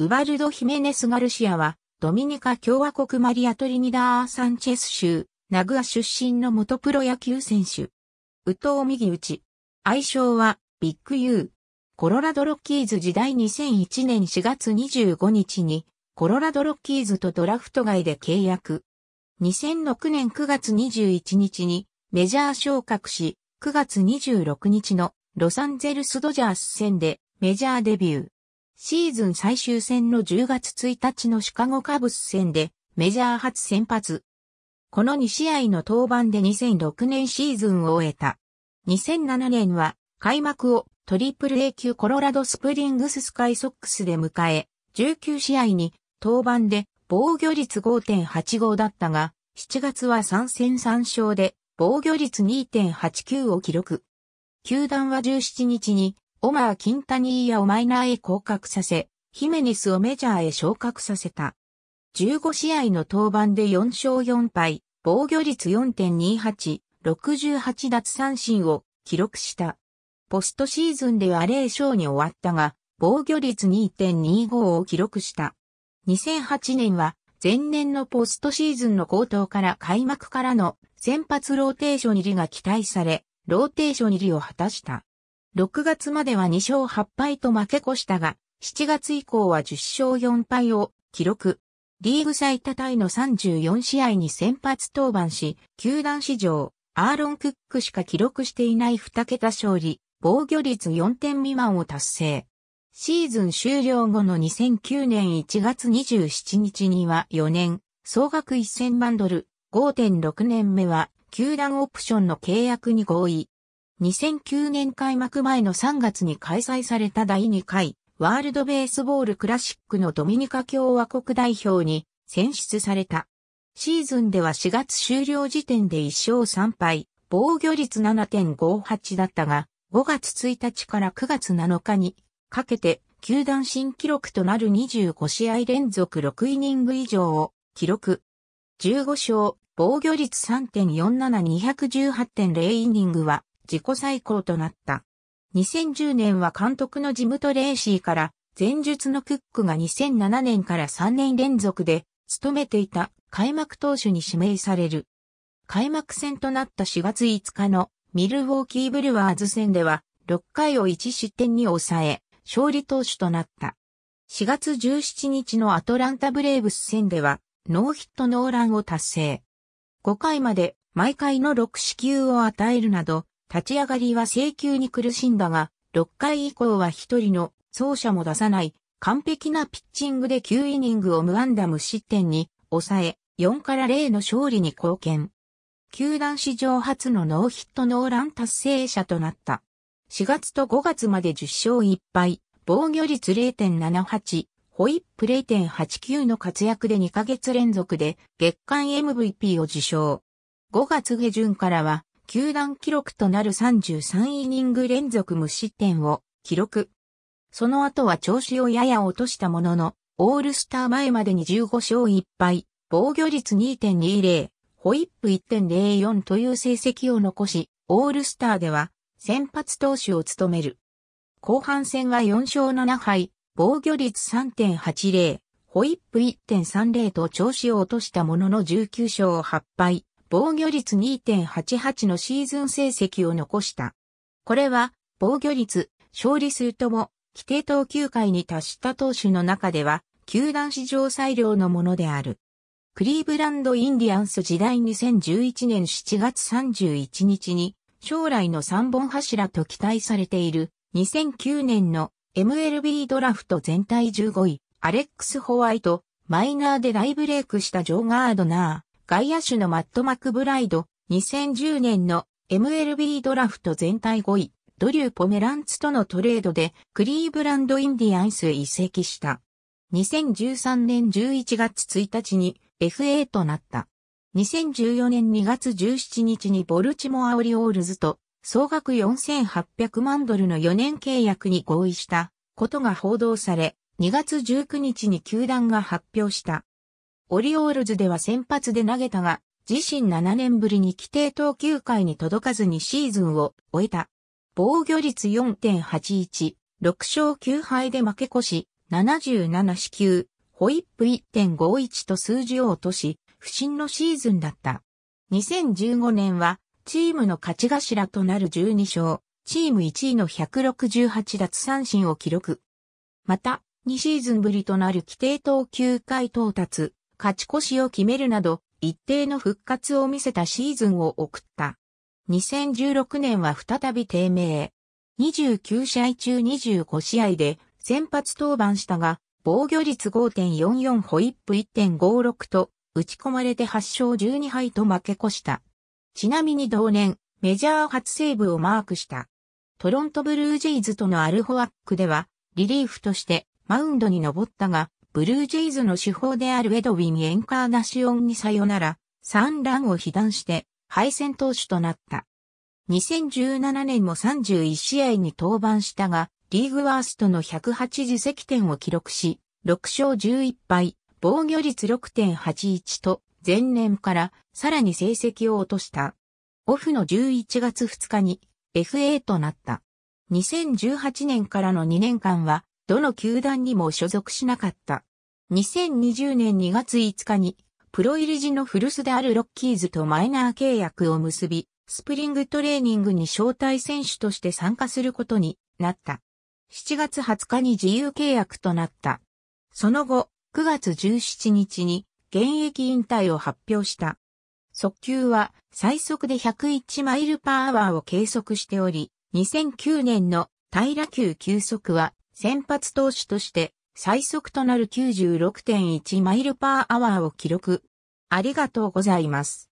ウバルド・ヒメネス・ガルシアは、ドミニカ共和国マリア・トリニダー・サンチェス州、ナグア出身の元プロ野球選手。ウトウ右打ち。愛称は、ビッグユー。コロラドロッキーズ時代2001年4月25日に、コロラドロッキーズとドラフト外で契約。2006年9月21日にメジャー昇格し、9月26日のロサンゼルスドジャース戦でメジャーデビュー。シーズン最終戦の10月1日のシカゴカブス戦でメジャー初先発。この2試合の登板で2006年シーズンを終えた。2007年は開幕をトリプル A 級コロラドスプリングススカイソックスで迎え、19試合に登板で防御率5.85だったが、7月は3戦3勝で防御率2.89を記録。球団は17日にオマー・キンタニーヤをマイナーへ降格させ、ヒメネスをメジャーへ昇格させた。15試合の登板で4勝4敗、防御率4.28、68奪三振を記録した。ポストシーズンでは0勝に終わったが、防御率2.25を記録した。2008年は前年のポストシーズンの高騰から開幕からの先発ローテーション入りが期待され、ローテーション入りを果たした。6月までは2勝8敗と負け越したが、7月以降は10勝4敗を記録。リーグ最多タイの34試合に先発登板し、球団史上、アーロン・クックしか記録していない2桁勝利、防御率4点未満を達成。シーズン終了後の2009年1月27日には4年、総額1000万ドル、5.6年目は、球団オプションの契約に合意。2009年開幕前の3月に開催された第2回ワールドベースボールクラシックのドミニカ共和国代表に選出された。シーズンでは4月終了時点で1勝3敗、防御率7.58だったが、5月1日から9月7日にかけて球団新記録となる25試合連続6イニング以上を記録。15勝、防御率3.47218.0イニングは自己最高となった。2010年は監督のジムトレーシーから、前述のクックが2007年から3年連続で、務めていた開幕投手に指名される。開幕戦となった4月5日のミルウォーキーブルワーズ戦では、6回を1失点に抑え、勝利投手となった。4月17日のアトランタブレーブス戦では、ノーヒットノーランを達成。5回まで毎回の6四球を与えるなど、立ち上がりは請求に苦しんだが、6回以降は一人の走者も出さない完璧なピッチングで9イニングを無安打無失点に抑え、4から0の勝利に貢献。球団史上初のノーヒットノーラン達成者となった。4月と5月まで10勝1敗、防御率0.78、ホイップ0.89の活躍で2ヶ月連続で月間 MVP を受賞。5月下旬からは球団記録となる33イニング連続無失点を記録。その後は調子をやや落としたものの、オールスター前までに15勝1敗、防御率2.20、ホイップ1.04という成績を残し、オールスターでは先発投手を務める。後半戦は4勝7敗、防御率3.80、ホイップ1.30と調子を落としたものの19勝8敗、防御率2.88のシーズン成績を残した。これは、防御率、勝利数とも、規定投球回に達した投手の中では、球団史上最良のものである。クリーブランド・インディアンス時代2011年7月31日に、将来の3本柱と期待されている、2009年の MLB ドラフト全体15位、アレックス・ホワイト、マイナーで大ブレイクしたジョー・ガードナ外野手のマット・マクブライド、2010年の MLB ドラフト全体5位、ドリュー・ポメランツとのトレードでクリーブランド・インディアンスへ移籍した。2013年11月1日に FA となった。2014年2月17日にボルチモア・オリオールズと総額4800万ドルの4年契約に合意したことが報道され、2月19日に球団が発表したオリオールズでは先発で投げたが、自身7年ぶりに規定投球回に届かずにシーズンを終えた。防御率4.81、6勝9敗で負け越し、77四球、ホイップ1.51と数字を落とし、不振のシーズンだった。2015年は、チームの勝ち頭となる12勝、チーム1位の168奪三振を記録。また、2シーズンぶりとなる規定投球回到達、勝ち越しを決めるなど、一定の復活を見せたシーズンを送った。2016年は再び低迷。29試合中25試合で先発登板したが、防御率5.44ホイップ1.56と、打ち込まれて8勝12敗と負け越した。ちなみに同年、メジャー初セーブをマークした。トロントブルージェイズとのアルホアックでは、リリーフとしてマウンドに登ったが、ブルージェイズの主砲であるエドウィン・エンカーナシオンにさよなら、3乱を被弾して敗戦投手となった。2017年も31試合に登板したが、リーグワーストの108自席点を記録し、6勝11敗、防御率6.81と、前年からさらに成績を落とした。オフの11月2日に FA となった。2018年からの2年間はどの球団にも所属しなかった。2020年2月5日に、プロ入り時の古巣であるロッキーズとマイナー契約を結び、スプリングトレーニングに招待選手として参加することになった。7月20日に自由契約となった。その後、9月17日に現役引退を発表した。速球は最速で101マイルパーアワーを計測しており、2009年の平球球速は先発投手として最速となる96.1マイルパーアワーを記録。ありがとうございます。